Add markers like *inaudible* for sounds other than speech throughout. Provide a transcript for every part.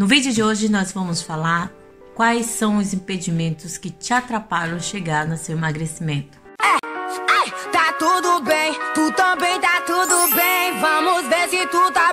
No vídeo de hoje nós vamos falar quais são os impedimentos que te atrapalham chegar no seu emagrecimento. É, é tá tudo bem, tu também tá tudo bem. Vamos ver se tu tá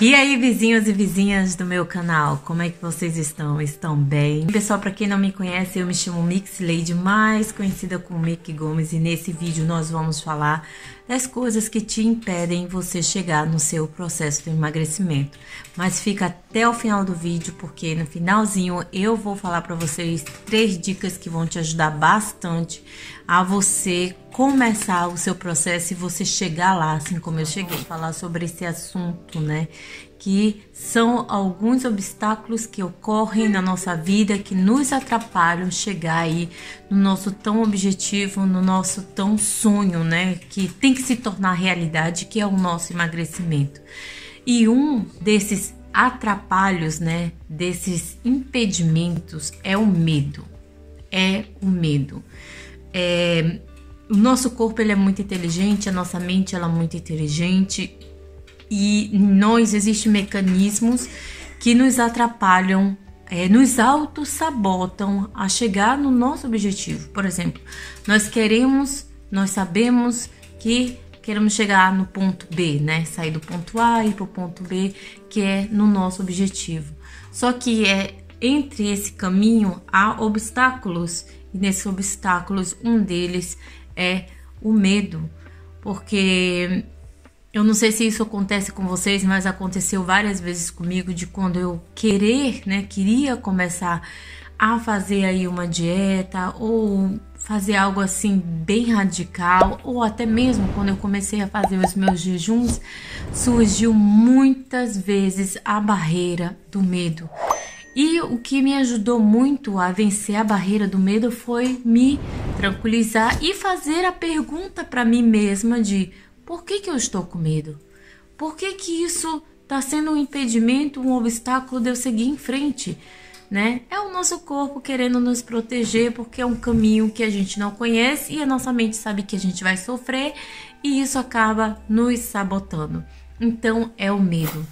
e aí, vizinhos e vizinhas do meu canal, como é que vocês estão? Estão bem? Pessoal, para quem não me conhece, eu me chamo Mix Lady, mais conhecida como Mick Gomes, e nesse vídeo nós vamos falar das coisas que te impedem você chegar no seu processo de emagrecimento. Mas fica até o final do vídeo, porque no finalzinho eu vou falar para vocês três dicas que vão te ajudar bastante a você começar o seu processo e você chegar lá, assim como eu cheguei. falar sobre esse assunto ponto, né? Que são alguns obstáculos que ocorrem na nossa vida que nos atrapalham chegar aí no nosso tão objetivo, no nosso tão sonho, né? Que tem que se tornar realidade, que é o nosso emagrecimento. E um desses atrapalhos, né? Desses impedimentos é o medo. É o medo. É, o nosso corpo ele é muito inteligente, a nossa mente ela é muito inteligente e nós existem mecanismos que nos atrapalham, é, nos auto-sabotam a chegar no nosso objetivo. Por exemplo, nós queremos, nós sabemos que queremos chegar no ponto B, né? Sair do ponto A e ir para o ponto B, que é no nosso objetivo. Só que é entre esse caminho há obstáculos, e nesses obstáculos, um deles é o medo, porque eu não sei se isso acontece com vocês, mas aconteceu várias vezes comigo de quando eu querer, né, queria começar a fazer aí uma dieta ou fazer algo assim bem radical, ou até mesmo quando eu comecei a fazer os meus jejuns, surgiu muitas vezes a barreira do medo. E o que me ajudou muito a vencer a barreira do medo foi me tranquilizar e fazer a pergunta para mim mesma de por que, que eu estou com medo? Por que, que isso está sendo um impedimento, um obstáculo de eu seguir em frente? Né? É o nosso corpo querendo nos proteger porque é um caminho que a gente não conhece e a nossa mente sabe que a gente vai sofrer e isso acaba nos sabotando. Então é o medo.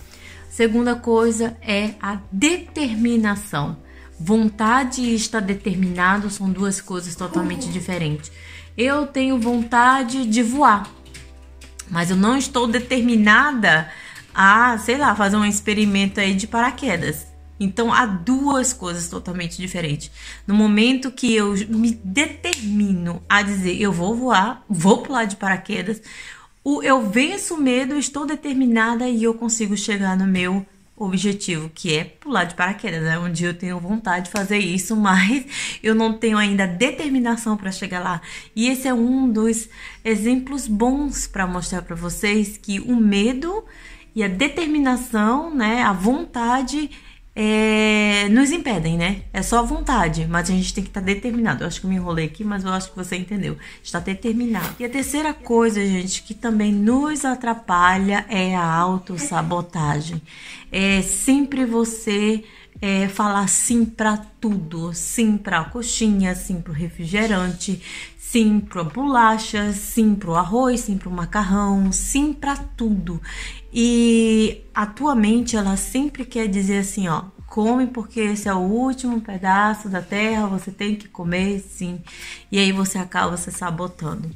Segunda coisa é a determinação. Vontade e estar determinado são duas coisas totalmente diferentes. Eu tenho vontade de voar, mas eu não estou determinada a, sei lá, fazer um experimento aí de paraquedas. Então há duas coisas totalmente diferentes. No momento que eu me determino a dizer eu vou voar, vou pular de paraquedas, eu venço o medo, estou determinada e eu consigo chegar no meu objetivo, que é pular de paraquedas. Né? Um dia eu tenho vontade de fazer isso, *laughs* mas eu não tenho ainda determinação para chegar lá. E esse é um dos exemplos bons para mostrar para vocês que o medo e a determinação, né, a vontade é, nos impedem, né? É só vontade, mas a gente tem que estar tá determinado. Eu acho que eu me enrolei aqui, mas eu acho que você entendeu. Está determinado. E a terceira coisa, gente, que também nos atrapalha é a autossabotagem. É sempre você é, falar sim para tudo, sim para a coxinha, sim para o refrigerante, sim para bolacha, sim para o arroz, sim para o macarrão, sim para tudo. E a tua mente ela sempre quer dizer assim, ó, come porque esse é o último pedaço da terra, você tem que comer, sim. E aí você acaba se sabotando.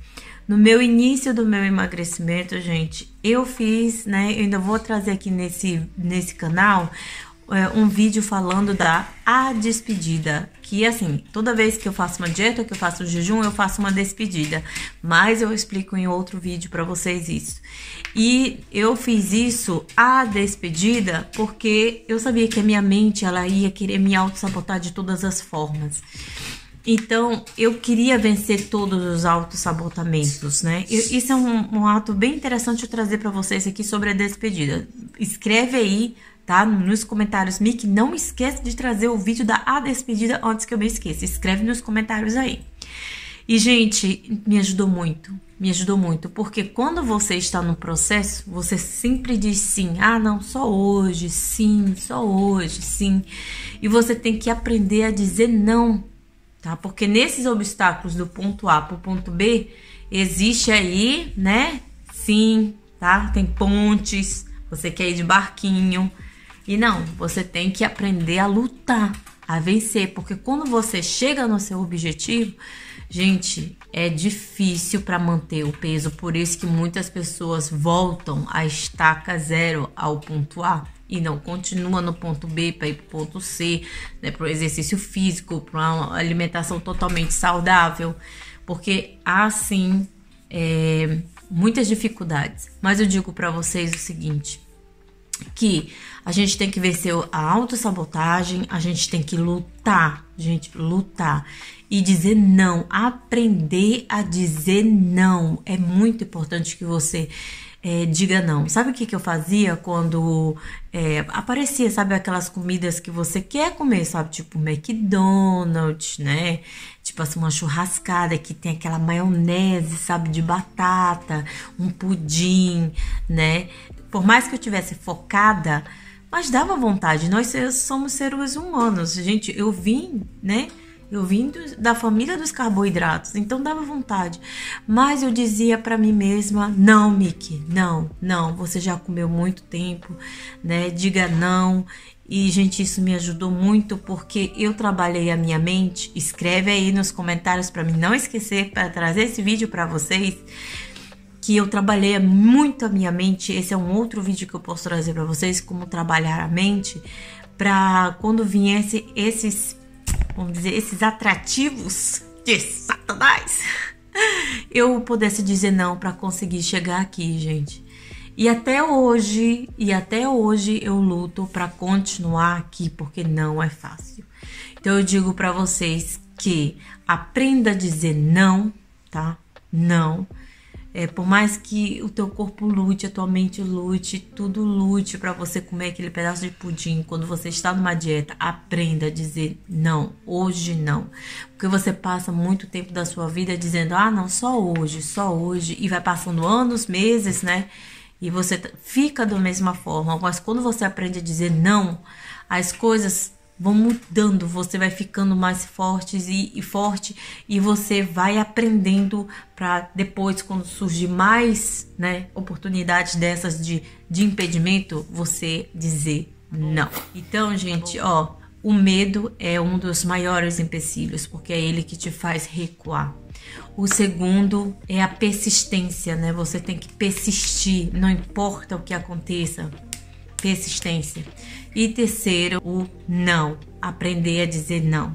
No meu início do meu emagrecimento, gente, eu fiz, né? Eu ainda vou trazer aqui nesse, nesse canal é, um vídeo falando da a despedida. Que assim, toda vez que eu faço uma dieta, que eu faço um jejum, eu faço uma despedida. Mas eu explico em outro vídeo para vocês isso. E eu fiz isso a despedida porque eu sabia que a minha mente ela ia querer me auto-sabotar de todas as formas. Então, eu queria vencer todos os autossabotamentos, né? Isso é um, um ato bem interessante eu trazer para vocês aqui sobre a despedida. Escreve aí tá? Nos comentários, Mick, não esquece de trazer o vídeo da A Despedida antes que eu me esqueça. Escreve nos comentários aí. E, gente, me ajudou muito. Me ajudou muito, porque quando você está no processo, você sempre diz sim. Ah, não, só hoje, sim, só hoje, sim. E você tem que aprender a dizer não, tá? Porque nesses obstáculos do ponto A para o ponto B, existe aí, né? Sim, tá? Tem pontes, você quer ir de barquinho, e não, você tem que aprender a lutar, a vencer, porque quando você chega no seu objetivo, gente, é difícil para manter o peso, por isso que muitas pessoas voltam à estaca zero ao ponto A e não continua no ponto B para ir para o ponto C, né, para o exercício físico, para uma alimentação totalmente saudável, porque há sim é, muitas dificuldades. Mas eu digo para vocês o seguinte, que a gente tem que vencer a autossabotagem, a gente tem que lutar, gente, lutar. E dizer não, aprender a dizer não. É muito importante que você é, diga não. Sabe o que, que eu fazia quando é, aparecia, sabe, aquelas comidas que você quer comer, sabe? Tipo McDonald's, né? Tipo assim, uma churrascada que tem aquela maionese, sabe, de batata, um pudim, né? Por mais que eu tivesse focada mas dava vontade, nós somos seres humanos. Gente, eu vim, né? Eu vim do, da família dos carboidratos, então dava vontade. Mas eu dizia para mim mesma: não, Miki, não, não, você já comeu muito tempo, né? Diga não. E, gente, isso me ajudou muito porque eu trabalhei a minha mente. Escreve aí nos comentários para mim não esquecer para trazer esse vídeo para vocês que eu trabalhei muito a minha mente. Esse é um outro vídeo que eu posso trazer para vocês, como trabalhar a mente, para quando viesse esses, vamos dizer, esses atrativos de Satanás, *laughs* eu pudesse dizer não para conseguir chegar aqui, gente. E até hoje, e até hoje eu luto para continuar aqui porque não é fácil. Então eu digo para vocês que aprenda a dizer não, tá? Não é, por mais que o teu corpo lute, a tua mente lute, tudo lute para você comer aquele pedaço de pudim, quando você está numa dieta, aprenda a dizer não, hoje não. Porque você passa muito tempo da sua vida dizendo, ah, não, só hoje, só hoje, e vai passando anos, meses, né? E você fica da mesma forma, mas quando você aprende a dizer não, as coisas vão mudando, você vai ficando mais forte e, e forte e você vai aprendendo para depois quando surgir mais, né, oportunidades dessas de, de impedimento, você dizer não. Então, gente, ó, o medo é um dos maiores empecilhos, porque é ele que te faz recuar. O segundo é a persistência, né? Você tem que persistir, não importa o que aconteça resistência. E terceiro, o não. Aprender a dizer não.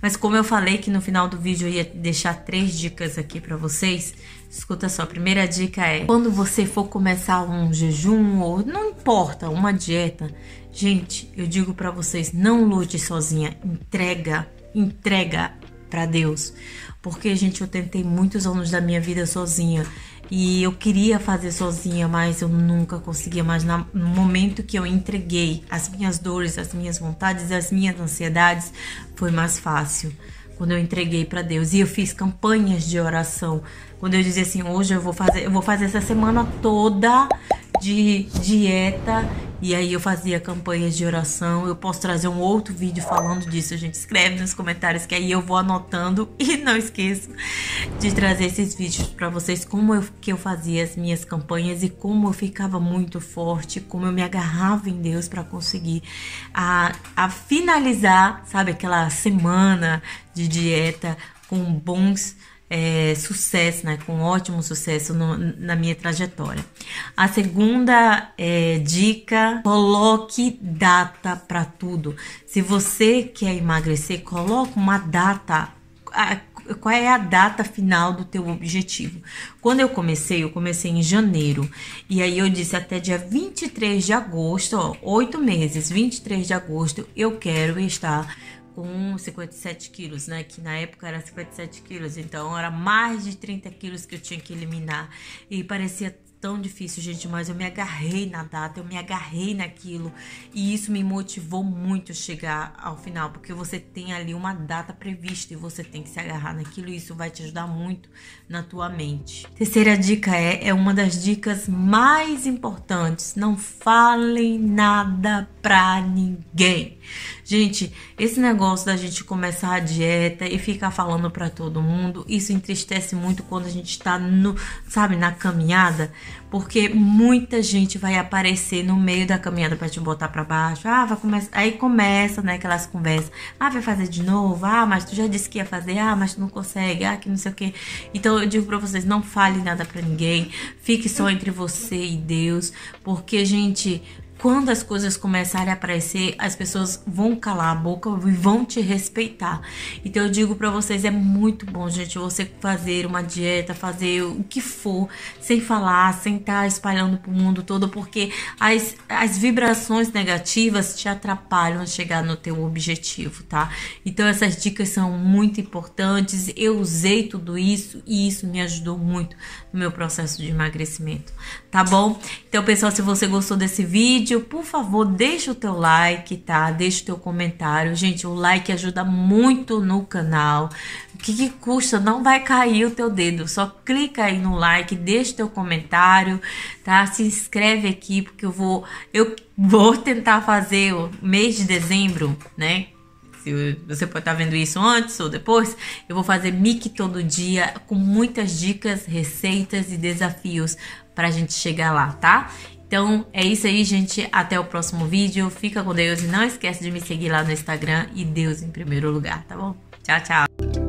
Mas como eu falei que no final do vídeo eu ia deixar três dicas aqui para vocês, escuta só. A primeira dica é: quando você for começar um jejum ou não importa, uma dieta, gente, eu digo para vocês, não lute sozinha, entrega, entrega para Deus. Porque, gente, eu tentei muitos anos da minha vida sozinha. E eu queria fazer sozinha, mas eu nunca conseguia. Mas no momento que eu entreguei as minhas dores, as minhas vontades, as minhas ansiedades, foi mais fácil. Quando eu entreguei para Deus e eu fiz campanhas de oração, quando eu dizia assim, hoje eu vou fazer, eu vou fazer essa semana toda de dieta e aí eu fazia campanhas de oração. Eu posso trazer um outro vídeo falando disso, a gente. Escreve nos comentários que aí eu vou anotando. *laughs* E não esqueço de trazer esses vídeos para vocês. Como eu, que eu fazia as minhas campanhas e como eu ficava muito forte. Como eu me agarrava em Deus para conseguir a, a finalizar, sabe, aquela semana de dieta com bons é, sucesso, né, com ótimo sucesso no, na minha trajetória. A segunda é, dica, coloque data para tudo. Se você quer emagrecer, coloque uma data. A, qual é a data final do teu objetivo. Quando eu comecei, eu comecei em janeiro. E aí eu disse até dia 23 de agosto, ó, 8 meses, 23 de agosto, eu quero estar com 57 quilos, né? Que na época era 57 quilos, então era mais de 30 quilos que eu tinha que eliminar e parecia tão difícil, gente, mas eu me agarrei na data, eu me agarrei naquilo e isso me motivou muito chegar ao final, porque você tem ali uma data prevista e você tem que se agarrar naquilo e isso vai te ajudar muito na tua mente. Terceira dica é, é uma das dicas mais importantes, não falem nada pra ninguém. Gente, esse negócio da gente começar a dieta e ficar falando para todo mundo, isso entristece muito quando a gente tá no, sabe, na caminhada porque muita gente vai aparecer no meio da caminhada para te botar para baixo. Ah, vai começar, aí começa, né, aquelas conversas. Ah, vai fazer de novo. Ah, mas tu já disse que ia fazer. Ah, mas tu não consegue. Ah, que não sei o quê. Então eu digo para vocês, não fale nada para ninguém. Fique só entre você e Deus, porque gente, quando as coisas começarem a aparecer, as pessoas vão calar a boca e vão te respeitar. Então eu digo para vocês, é muito bom, gente, você fazer uma dieta, fazer o que for, sem falar, sem estar tá espalhando pro mundo todo, porque as, as vibrações negativas te atrapalham a chegar no teu objetivo, tá? Então essas dicas são muito importantes. Eu usei tudo isso e isso me ajudou muito no meu processo de emagrecimento, tá bom? Então, pessoal, se você gostou desse vídeo, por favor, deixa o teu like, tá? Deixa o teu comentário. Gente, o like ajuda muito no canal. O que, que custa? Não vai cair o teu dedo. Só clica aí no like, deixa o teu comentário, tá? Se inscreve aqui, porque eu vou... Eu vou tentar fazer o mês de dezembro, né? se você pode estar tá vendo isso antes ou depois, eu vou fazer mic todo dia com muitas dicas, receitas e desafios para a gente chegar lá, tá? Então é isso aí, gente. Até o próximo vídeo. Fica com Deus e não esquece de me seguir lá no Instagram e Deus em primeiro lugar, tá bom? Tchau, tchau.